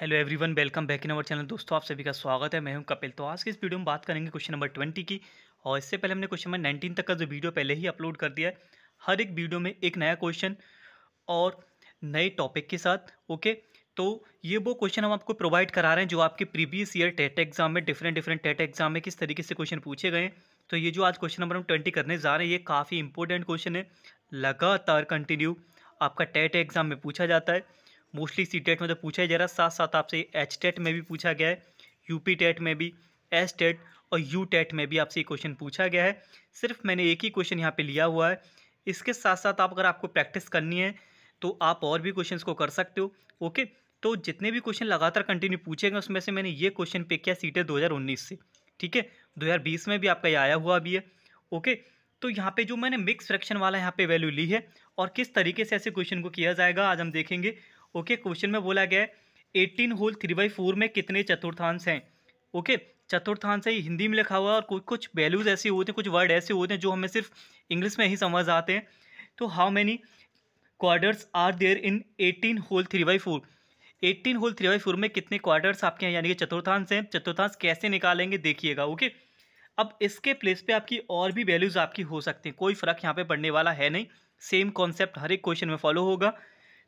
hello everyone welcome back in our channel दोस्तों आप सभी का स्वागत है मैं हूं कपिल तो आज की इस वीडियो में बात करेंगे क्वेश्चन नंबर ट्वेंटी की और इससे पहले हमने क्वेश्चन नंबर नाइनटीन तक का जो वीडियो पहले ही अपलोड कर दिया है हर एक वीडियो में एक नया क्वेश्चन और नए टॉपिक के साथ ओके तो ये वो क्वेश्चन हम आपको प्रोवाइड करा रहे हैं जो आपके प्रीवियस ईयर टेट एग्जाम में डिफरेंट डिफरेंट टेट एग्जाम में किस तरीके से क्वेश्चन पूछे गए तो ये जो आज क्वेश्चन नंबर हम ट्वेंटी करने जा रहे हैं ये काफ़ी इंपॉर्टेंट क्वेश्चन है लगातार कंटिन्यू आपका टेट एग्जाम में पूछा जाता है मोस्टली सी टेट में तो पूछा ही जा रहा है साथ साथ आपसे एच टेट में भी पूछा गया है यूपी टेट में भी एस टेट और यू टेट में भी आपसे ये क्वेश्चन पूछा गया है सिर्फ मैंने एक ही क्वेश्चन यहाँ पे लिया हुआ है इसके साथ साथ आप अगर आपको प्रैक्टिस करनी है तो आप और भी क्वेश्चन को कर सकते हो ओके तो जितने भी क्वेश्चन लगातार कंटिन्यू पूछेंगे उसमें से मैंने ये क्वेश्चन पिक किया सीटें उन्नीस से ठीक है बीस में भी आपका ये आया हुआ अभी है ओके तो यहाँ पे जो मैंने मिक्स फ्रैक्शन वाला यहाँ पे वैल्यू ली है और किस तरीके से ऐसे क्वेश्चन को किया जाएगा आज हम देखेंगे ओके क्वेश्चन में बोला गया eighteen whole three by four में कितने चतुर्थांश हैं ओके चतुर्थांश है हिंदी में लिखा हुआ है और कुछ वैल्यूज़ ऐसे होते हैं कुछ वर्ड ऐसे होते हैं जो हमें सिर्फ इंग्लिश में ही समझ आते हैं तो how many quarters are there in eighteen whole three by four eighteen whole three by four में कितने क्वार्टर्स आपके हैं यानी कि चतुर्थांश हैं चतुर्थांश कैसे निकालेंगे देखिएगा ओके अब इसके प्लेस पे आपकी और भी वैल्यूज़ आपकी हो सकती हैं कोई फ़र्क यहाँ पे पड़ने वाला है नहीं सेम कॉन्सेप्ट हर एक क्वेश्चन में फॉलो होगा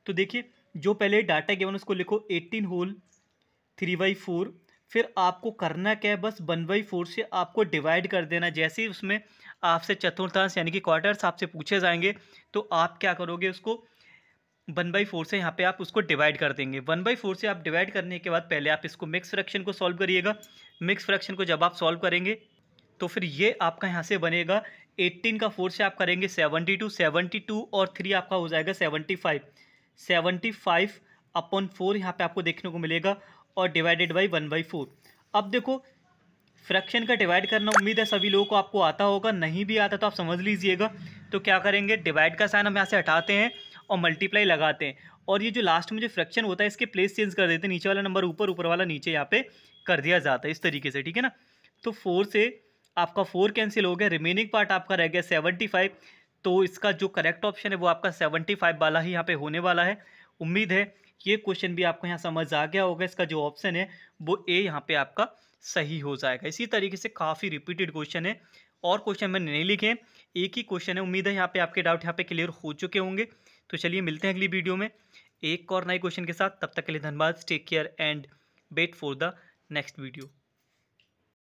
तो देखिए जो पहले डाटा गेवन उसको लिखो eighteen whole three by four फिर आपको करना क्या है बस वन बाई फोर से आपको डिवाइड कर देना जैसे ही उसमें आपसे चतुर्थांश यानी कि क्वार्टर्स आपसे पूछे जाएंगे तो आप क्या करोगे उसको वन बाई फोर से यहाँ पे आप उसको डिवाइड कर देंगे वन बाई फोर से आप डिवाइड करने के बाद पहले आप इसको मिक्स फ्रैक्शन को सॉल्व करिएगा मिक्स फ्रैक्शन को जब आप सॉल्व करेंगे तो फिर ये आपका यहाँ से बनेगा एट्टीन का फोर से आप करेंगे सेवनटी टू सेवनटी टू और थ्री आपका हो जाएगा seventy five seventy five upon four यहाँ पर आपको देखने को मिलेगा और divided by one by four अब देखो फ्रैक्शन का डिवाइड करना उम्मीद है सभी लोगों को आपको आता होगा नहीं भी आता तो आप समझ लीजिएगा तो क्या करेंगे डिवाइड का साइन हम यहाँ से हटाते हैं और मल्टीप्लाई लगाते हैं और ये जो लास्ट में जो फ्रैक्शन होता है इसके प्लेस चेंज कर देते हैं नीचे वाला नंबर ऊपर ऊपर वाला नीचे यहाँ पे कर दिया जाता है इस तरीके से ठीक है ना तो फोर से आपका फोर कैंसिल हो गया रिमेनिंग पार्ट आपका रह गया सेवेंटी फाइव तो इसका जो करेक्ट ऑप्शन है वो आपका सेवेंटी फाइव वाला ही यहाँ पे होने वाला है उम्मीद है ये क्वेश्चन भी आपको यहाँ समझ आ गया होगा इसका जो ऑप्शन है वो ए यहाँ पे आपका सही हो जाएगा इसी तरीके से काफ़ी रिपीटेड क्वेश्चन है और क्वेश्चन मैंने नहीं लिखे एक ही क्वेश्चन है उम्मीद है यहाँ पर आपके डाउट यहाँ पे क्लियर हो चुके होंगे तो चलिए मिलते हैं अगली वीडियो में एक और नए क्वेश्चन के साथ तब तक के लिए धन्यवाद take care and wait for the next video